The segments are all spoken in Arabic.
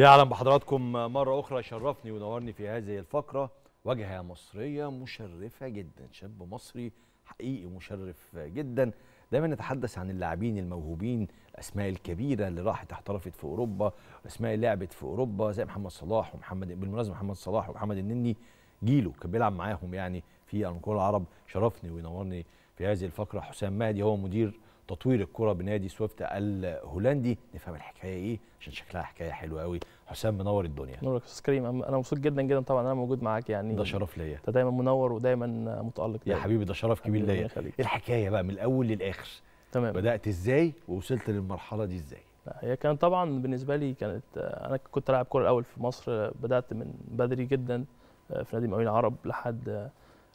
يعلم بحضراتكم مرة أخرى شرفني ونورني في هذه الفقرة وجهة مصرية مشرفة جدا شاب مصري حقيقي مشرف جدا دايما نتحدث عن اللاعبين الموهوبين الأسماء الكبيرة اللي راحت احترفت في أوروبا اسماء لعبت في أوروبا زي محمد صلاح ومحمد بالمناسبة محمد صلاح ومحمد النني جيله كان بيلعب معاهم يعني في الكره العرب شرفني وينورني في هذه الفقرة حسام مهدي هو مدير تطوير الكره بنادي سويفت الهولندي نفهم الحكايه ايه عشان شكلها حكايه حلوه قوي حسام منور الدنيا نورك استاذ كريم انا مبسوط جدا جدا طبعا انا موجود معاك يعني ده شرف ليا انت دايما منور ودايما متالق يا حبيبي ده شرف كبير ليا ايه الحكايه بقى من الاول للاخر تمام بدات ازاي ووصلت للمرحله دي ازاي هي كانت طبعا بالنسبه لي كانت آه، انا كنت لاعب كره الاول في مصر بدات من بدري جدا آه، في نادي مقاولين العرب لحد آه،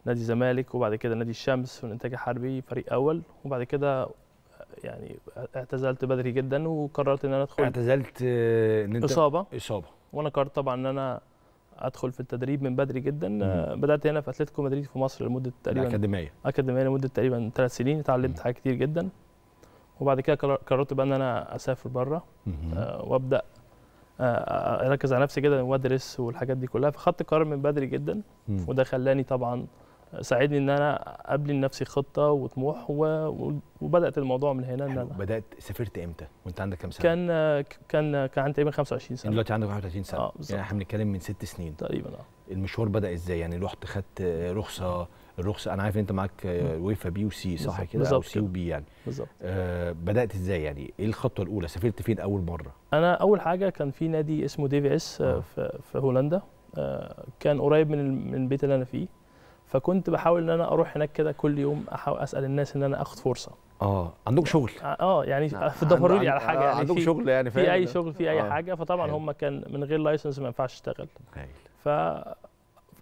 نادي الزمالك وبعد كده نادي الشمس والانتاج الحربي فريق اول وبعد كده يعني اعتزلت بدري جدا وقررت ان انا ادخل اعتزلت آه، ان انت اصابه اصابه وانا قررت طبعا ان انا ادخل في التدريب من بدري جدا مم. آه، بدات هنا في اتلتيكو مدريد في مصر لمده تقريبا اكاديميه اكاديميه لمده تقريبا ثلاث سنين اتعلمت حاجات كتير جدا وبعد كده قررت بقى ان انا اسافر بره آه وابدا آه اركز على نفسي كده وادرس والحاجات دي كلها فخدت قرار من بدري جدا مم. وده خلاني طبعا ساعدني ان انا ابني لنفسي خطه وطموح وبدات الموضوع من هنا ان انا بدات سافرت امتى وانت عندك كام سنه كان كان كان عندي تقريبا 25 سنه دلوقتي عندك 31 سنه آه يعني احنا بنتكلم من ست سنين تقريبا اه المشوار بدا ازاي يعني رحت خدت رخصه الرخصه انا عارف ان انت معاك ويفا بي وسي صح كده او سي وبي يعني بالظبط آه بدات ازاي يعني ايه الخطوه الاولى سافرت فين اول مره انا اول حاجه كان في نادي اسمه دي في اس آه. آه. في هولندا آه كان قريب من من البيت اللي انا فيه فكنت بحاول ان انا اروح هناك كده كل يوم احاول اسال الناس ان انا اخد فرصه اه عندكم شغل اه, آه، يعني في نعم. الضفروري على حاجه آه، يعني عندكم شغل يعني في اي شغل في اي آه. حاجه فطبعا هم كان من غير لايسنس ما ينفعش اشتغل ف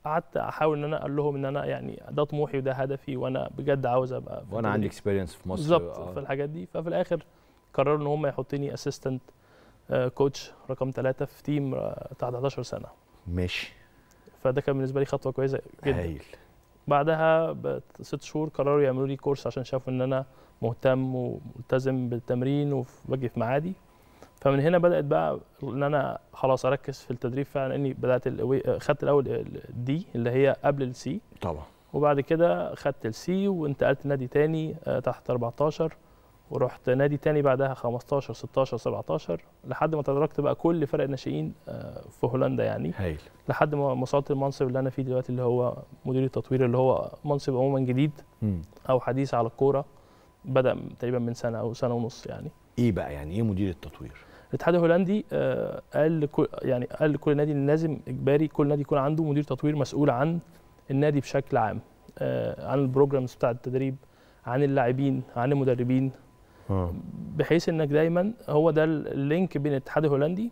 قعدت احاول ان انا اقول لهم ان انا يعني ده طموحي وده هدفي وانا بجد عاوز ابقى وانا عندي اكسبيرينس في مصر بالظبط آه. في الحاجات دي ففي الاخر قرروا ان هم يحطوني اسيستنت آه، كوتش رقم ثلاثه في تيم تحت 11 سنه ماشي فده كان بالنسبه لي خطوه كويسه جدا هايل بعدها بست شهور قرروا يعملوا لي كورس عشان شافوا ان انا مهتم وملتزم بالتمرين وباجي في معادي فمن هنا بدات بقى ان انا خلاص اركز في التدريب فعلا اني بدات خدت الاول الدي اللي هي قبل السي طبعا وبعد كده خدت السي وانتقلت نادي تاني آه، تحت 14 ورحت نادي تاني بعدها 15 16 17 لحد ما تدرجت بقى كل فرق الناشئين آه، في هولندا يعني هايل لحد ما وصلت المنصب اللي انا فيه دلوقتي اللي هو مدير التطوير اللي هو منصب عموما جديد او حديث على الكوره بدا تقريبا من سنه او سنه ونص يعني ايه بقى يعني ايه مدير التطوير الاتحاد الهولندي آه، قال يعني قال لكل نادي لازم اجباري كل نادي يكون عنده مدير تطوير مسؤول عن النادي بشكل عام آه، عن البروجرامز بتاع التدريب عن اللاعبين عن المدربين آه. بحيث انك دايما هو ده اللينك بين الاتحاد الهولندي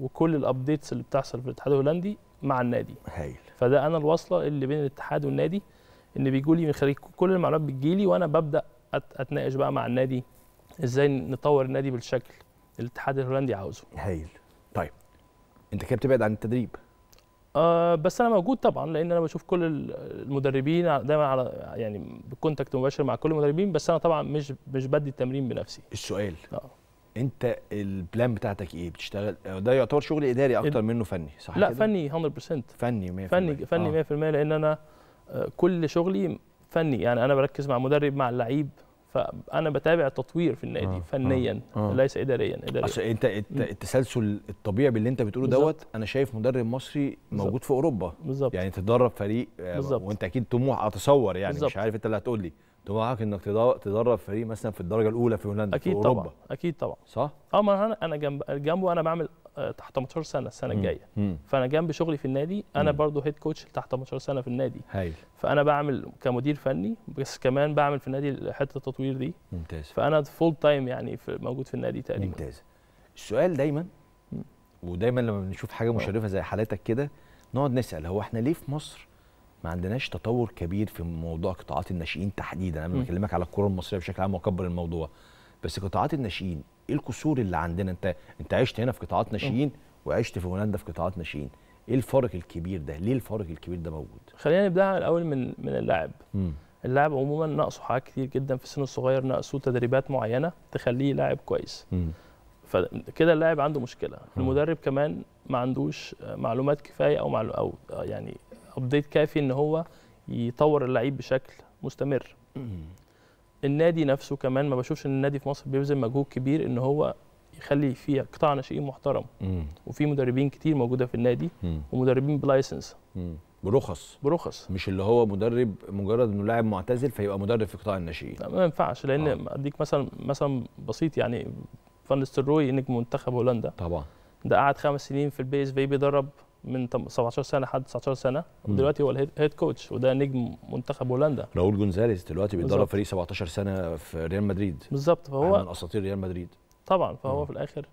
وكل الابديتس اللي بتحصل في الاتحاد الهولندي مع النادي هايل فده انا الوصله اللي بين الاتحاد والنادي ان بيجوا لي من خلال كل المعلومات بتجيلي وانا ببدا اتناقش بقى مع النادي ازاي نطور النادي بالشكل الاتحاد الهولندي عاوزه هايل طيب انت كده بتبعد عن التدريب آه بس انا موجود طبعا لان انا بشوف كل المدربين دايما على يعني بكونتاكت مباشر مع كل المدربين بس انا طبعا مش مش بدي التمرين بنفسي السؤال آه. انت البلان بتاعتك ايه بتشتغل آه، ده يعتبر شغل اداري اكتر منه فني صح لا كده؟ فني 100% فني 100% فني فني آه. 100% لان انا آه، كل شغلي فني يعني انا بركز مع مدرب مع اللعيب فانا بتابع تطوير في النادي آه،, آه فنيا آه ليس اداريا اداريا اصل انت التسلسل الطبيعي باللي انت بتقوله دوت انا شايف مدرب مصري موجود بالزبط. في اوروبا بالظبط يعني تدرب فريق آه، بالزبط. وانت اكيد طموح اتصور يعني بالزبط. مش عارف انت اللي هتقول لي طموحك انك تدرب فريق مثلا في الدرجه الاولى في هولندا اكيد في اوروبا طبعا اكيد طبعا صح اه ما انا انا جنب جنبه انا بعمل آه، تحت 18 سنه السنه الجايه فانا جنب شغلي في النادي انا برضو هيد كوتش تحت 18 سنه في النادي هايل. فانا بعمل كمدير فني بس كمان بعمل في النادي حته التطوير دي ممتاز فانا فول تايم يعني في موجود في النادي تقريبا ممتاز السؤال دايما ودايما لما بنشوف حاجه اه. مشرفه زي حالتك كده نقعد نسال هو احنا ليه في مصر ما عندناش تطور كبير في موضوع قطاعات الناشئين تحديدا انا بكلمك على الكره المصريه بشكل عام واكبر الموضوع بس قطاعات الناشئين ايه الكسور اللي عندنا انت انت عشت هنا في قطاعات ناشئين وعشت في هولندا في قطاعات ناشئين ايه الفرق الكبير ده ليه الفرق الكبير ده موجود خلينا نبدا الاول من من اللاعب اللاعب عموما ناقصه حاجات كتير جدا في السن الصغير ناقصه تدريبات معينه تخليه لاعب كويس فكده اللاعب عنده مشكله مم. المدرب كمان ما عندوش معلومات كفايه او معلو او يعني ابديت كافي ان هو يطور اللعيب بشكل مستمر النادي نفسه كمان ما بشوفش ان النادي في مصر بيبذل مجهود كبير ان هو يخلي فيه قطاع ناشئين محترم وفي مدربين كتير موجوده في النادي مم. ومدربين بلايسنس مم. برخص برخص مش اللي هو مدرب مجرد انه لاعب معتزل فيبقى مدرب في قطاع الناشئين لا ما ينفعش لان آه. اديك مثلا مثلا بسيط يعني فان نجم منتخب هولندا طبعا ده قعد خمس سنين في البيس في بيدرب من 17 سنه لحد 19 سنه ودلوقتي هو الهيد كوتش وده نجم منتخب هولندا راؤول جونزاليز دلوقتي بيدرب فريق 17 سنه في ريال مدريد بالظبط فهو من اساطير ريال مدريد طبعا فهو مم. في الاخر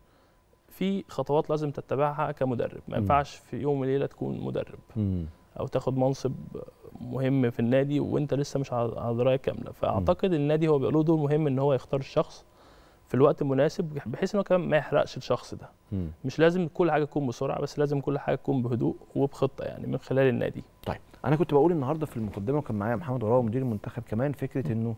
في خطوات لازم تتبعها كمدرب ما ينفعش في يوم وليله تكون مدرب مم. او تاخد منصب مهم في النادي وانت لسه مش على درايه كامله فاعتقد النادي هو بيبقى له دور مهم ان هو يختار الشخص في الوقت المناسب بحيث انه كمان ما يحرقش الشخص ده مم. مش لازم كل حاجه تكون بسرعه بس لازم كل حاجه تكون بهدوء وبخطه يعني من خلال النادي طيب انا كنت بقول النهارده في المقدمه وكان معايا محمد وراه مدير المنتخب كمان فكره انه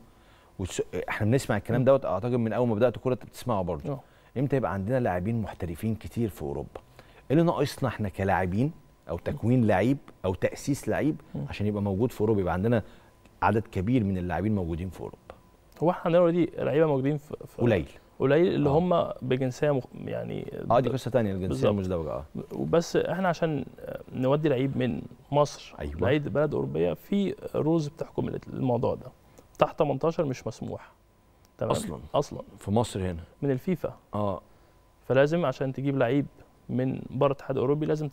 وتس... احنا بنسمع الكلام دوت اعتقد من اول ما بدات كوره بتسمعه برضه آه. امتى يبقى عندنا لاعبين محترفين كتير في اوروبا ايه اللي ناقصنا احنا كلاعبين او تكوين لعيب او تاسيس لعيب عشان يبقى موجود في اوروبا يبقى عندنا عدد كبير من اللاعبين موجودين في اوروبا هو احنا عندنا اوريدي لعيبه موجودين في قليل قليل اللي آه. هم بجنسيه مخ... يعني اه دي قصه ثانيه الجنسيه المزدوجه اه بس احنا عشان نودي لعيب من مصر أيوة. لعيب بلد اوروبيه في روز بتحكم الموضوع ده تحت 18 مش مسموح تمام اصلا اصلا في مصر هنا من الفيفا اه فلازم عشان تجيب لعيب من بره الاتحاد الاوروبي لازم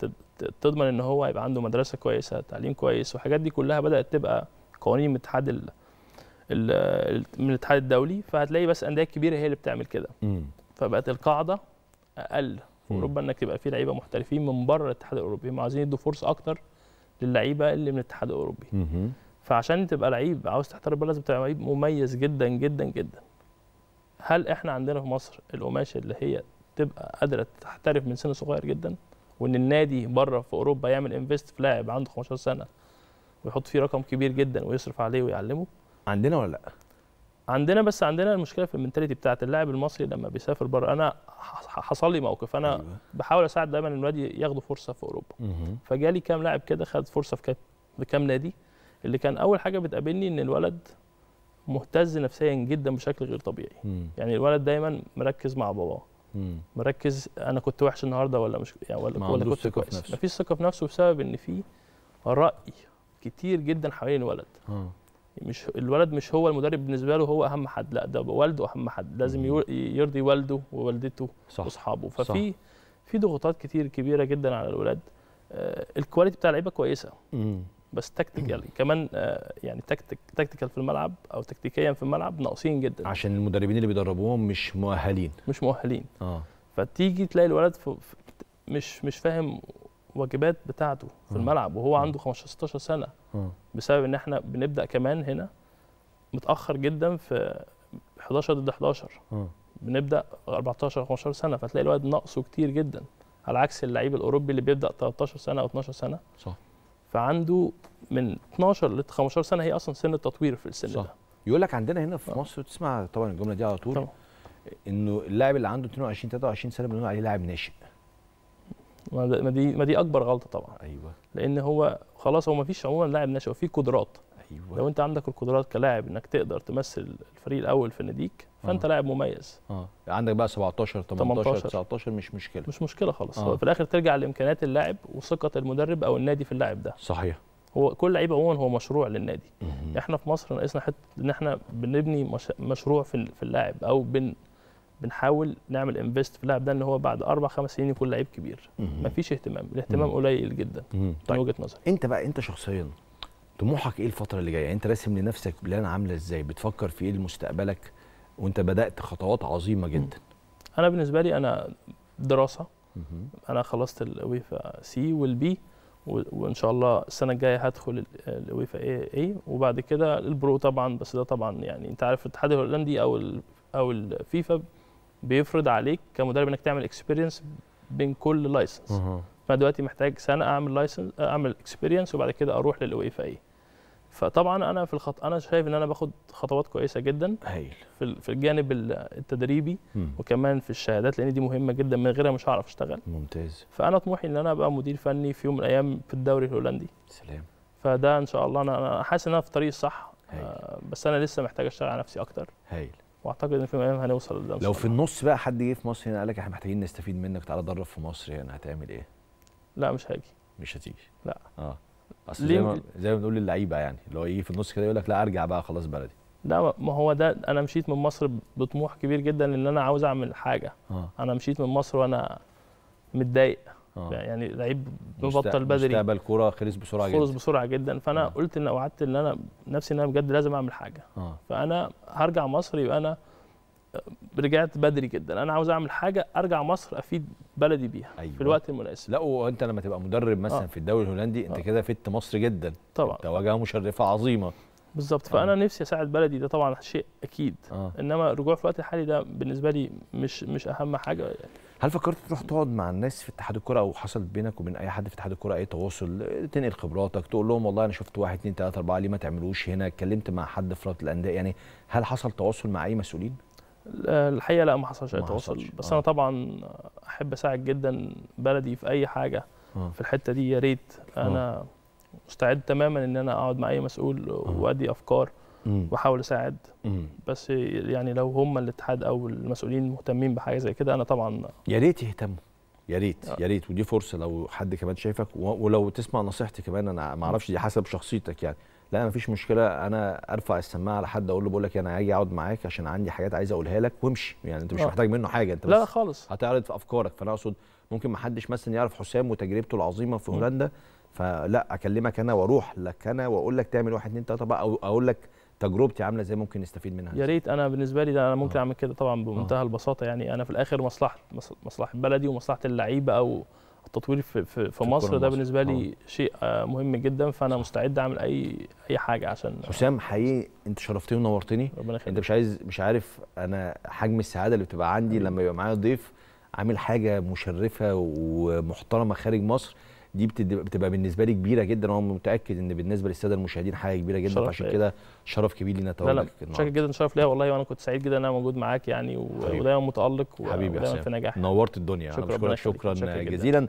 تضمن ان هو يبقى عنده مدرسه كويسه تعليم كويس والحاجات دي كلها بدات تبقى قوانين من الاتحاد من الاتحاد الدولي فهتلاقي بس انديه كبيره هي اللي بتعمل كده فبقت القاعده اقل في اوروبا انك يبقى في لعيبه محترفين من بره الاتحاد الاوروبي هم عايزين يدوا فرصه اكتر للعيبه اللي من الاتحاد الاوروبي فعشان تبقى لعيب عاوز تحترف بقى لازم تبقى لعيب مميز جدا جدا جدا هل احنا عندنا في مصر القماشه اللي هي تبقى قادره تحترف من سن صغير جدا وان النادي بره في اوروبا يعمل انفست في لاعب عنده 15 سنه ويحط فيه رقم كبير جدا ويصرف عليه ويعلمه عندنا ولا لا؟ عندنا بس عندنا المشكله في المنتاليتي بتاعت اللاعب المصري لما بيسافر بره انا حصل لي موقف انا أيوة. بحاول اساعد دايما الواد ياخدوا فرصه في اوروبا فجالي كام لاعب كده خد فرصه في كام نادي اللي كان اول حاجه بتقابلني ان الولد مهتز نفسيا جدا بشكل غير طبيعي مم. يعني الولد دايما مركز مع باباه مركز انا كنت وحش النهارده ولا مش يعني ولا, ولا كنت كويس مفيش ثقه في نفسه بسبب ان في راي كتير جدا حوالين الولد آه. مش الولد مش هو المدرب بالنسبه له هو اهم حد لا ده والده اهم حد لازم يرضي والده ووالدته صح واصحابه ففي في ضغوطات كتير كبيره جدا على الولاد آه الكواليتي بتاع اللعيبه كويسه بس تكتيكال كمان آه يعني تكتيك تكتيكال في الملعب او تكتيكيا في الملعب ناقصين جدا عشان المدربين اللي بيدربوهم مش مؤهلين مش مؤهلين اه فتيجي تلاقي الولد مش مش فاهم الواجبات بتاعته في آه. الملعب وهو آه. عنده 15 16 سنه آه. بسبب ان احنا بنبدا كمان هنا متاخر جدا في 11 ضد 11 بنبدا 14 15 سنه فتلاقي الواد نقصه كتير جدا على عكس اللعيب الاوروبي اللي بيبدا 13 سنه او 12 سنه صح فعنده من 12 ل 15 سنه هي اصلا سن التطوير في السن صح. ده يقول لك عندنا هنا في مصر تسمع طبعا الجمله دي على طول انه اللاعب اللي عنده 22 23 سنه بنقول عليه لاعب ناشئ ما دي ما دي اكبر غلطه طبعا ايوه لان هو خلاص هو ما فيش عموما لاعب ناشئ في قدرات ايوه لو انت عندك القدرات كلاعب انك تقدر تمثل الفريق الاول في ناديك فانت آه. لاعب مميز اه عندك بقى 17 18, 18 19 مش مشكله مش مشكله خالص آه. في الاخر ترجع لامكانيات اللاعب وثقه المدرب او النادي في اللاعب ده صحيح هو كل لعيب عموما هو مشروع للنادي احنا في مصر ناقصنا حته ان احنا بنبني مش... مشروع في اللاعب او بن بنحاول نعمل انفست في اللاعب ده ان هو بعد اربع خمس سنين يكون لعيب كبير مفيش اهتمام الاهتمام قليل جدا من طيب. وجهه نظري انت بقى انت شخصيا طموحك ايه الفتره اللي جايه يعني انت راسم لنفسك بلان عامله ازاي بتفكر في ايه لمستقبلك وانت بدات خطوات عظيمه جدا انا بالنسبه لي انا دراسه انا خلصت الويفا سي والبي وان شاء الله السنه الجايه هدخل الويفا اي اي وبعد كده البرو طبعا بس ده طبعا يعني انت عارف الاتحاد الهولندي او او الفيفا بيفرض عليك كمدرب انك تعمل اكسبيرينس بين كل لايسنس فانا دلوقتي محتاج سنه اعمل لايسنس اعمل اكسبيرينس وبعد كده اروح للاويفا ايه فطبعا انا في الخط انا شايف ان انا باخد خطوات كويسه جدا هيل. في, في الجانب التدريبي م. وكمان في الشهادات لان دي مهمه جدا من غيرها مش هعرف اشتغل ممتاز فانا طموحي ان انا ابقى مدير فني في يوم من الايام في الدوري الهولندي سلام فده ان شاء الله انا حاسس ان انا في الطريق الصح هيل. آه، بس انا لسه محتاج اشتغل على نفسي اكتر هايل واعتقد ان في ايام هنوصل لده لو في النص بقى حد جه في مصر هنا قال لك احنا محتاجين نستفيد منك تعالى درب في مصر هنا هتعمل ايه؟ لا مش هاجي مش هتيجي لا اه اصل زي ما زي ما بنقول للعيبه يعني اللي هو يجي في النص كده يقول لك لا ارجع بقى خلاص بلدي لا ما هو ده انا مشيت من مصر بطموح كبير جدا ان انا عاوز اعمل حاجه آه. انا مشيت من مصر وانا متضايق آه. يعني لعيب ببطل بدري مستقبل كوره خلص بسرعه جدا خلص بسرعه جدا فانا آه. قلت ان وعدت ان انا نفسي ان انا بجد لازم اعمل حاجه آه. فانا هرجع مصر يبقى انا رجعت بدري جدا انا عاوز اعمل حاجه ارجع مصر افيد بلدي بيها أيوة. في الوقت المناسب لا وانت لما تبقى مدرب مثلا آه. في الدوري الهولندي انت آه. كده فدت مصر جدا طبعا انت واجهه مشرفه عظيمه بالظبط آه. فانا آه. نفسي اساعد بلدي ده طبعا شيء اكيد آه. انما الرجوع في الوقت الحالي ده بالنسبه لي مش مش اهم حاجه يعني. هل فكرت تروح تقعد مع الناس في اتحاد الكره او حصل بينك وبين اي حد في اتحاد الكره اي تواصل تنقل خبراتك تقول لهم والله انا شفت واحد اتنين تلاته اربعه ليه ما تعملوش هنا اتكلمت مع حد في رابطه الانديه يعني هل حصل تواصل مع اي مسؤولين؟ الحقيقه لا ما حصلش اي تواصل بس آه. انا طبعا احب اساعد جدا بلدي في اي حاجه آه. في الحته دي يا ريت انا آه. مستعد تماما ان انا اقعد مع اي مسؤول آه. وادي افكار واحاول اساعد بس يعني لو هم الاتحاد او المسؤولين مهتمين بحاجه زي كده انا طبعا يا ريت يهتموا يا ريت آه. يا ريت ودي فرصه لو حد كمان شايفك ولو تسمع نصيحتي كمان انا ما اعرفش دي حسب شخصيتك يعني لا ما فيش مشكله انا ارفع السماعه لحد اقول له بقول لك إيه، انا هاجي اقعد معاك عشان عندي حاجات عايز اقولها لك وامشي يعني انت مش آه. محتاج منه حاجه انت لا بس خالص هتعرض في افكارك فانا اقصد ممكن ما حدش مثلا يعرف حسام وتجربته العظيمه في هولندا فلا اكلمك انا واروح لك انا واقول لك تعمل واحد اثنين ثلاثه بقى او اقول لك تجربتي عامله ازاي ممكن نستفيد منها يا ريت انا بالنسبه لي ده انا ممكن آه. اعمل كده طبعا بمنتهى أوه. البساطه يعني انا في الاخر مصلحه مصلحه بلدي ومصلحه اللعيبه او التطوير في في, في مصر ده بالنسبه لي أوه. شيء آه، مهم جدا فانا مستعد اعمل اي اي حاجه عشان حسام حقيقي انت شرفتني ونورتني ربنا يخليك انت مش عايز مش عارف انا حجم السعاده اللي بتبقى عندي لما يبقى معايا ضيف عامل حاجه مشرفه ومحترمه خارج مصر دي بتبقى بالنسبه لي كبيره جدا وانا متاكد ان بالنسبه للساده المشاهدين حاجه كبيره جدا عشان كده شرف كبير لينا تواجدك النهارده شكرا جدا شرف ليا والله وانا كنت سعيد جدا ان انا موجود معاك يعني ودايما متالق ودايما في نجاح نورت الدنيا شكرا شكرا, شكرا جزيلا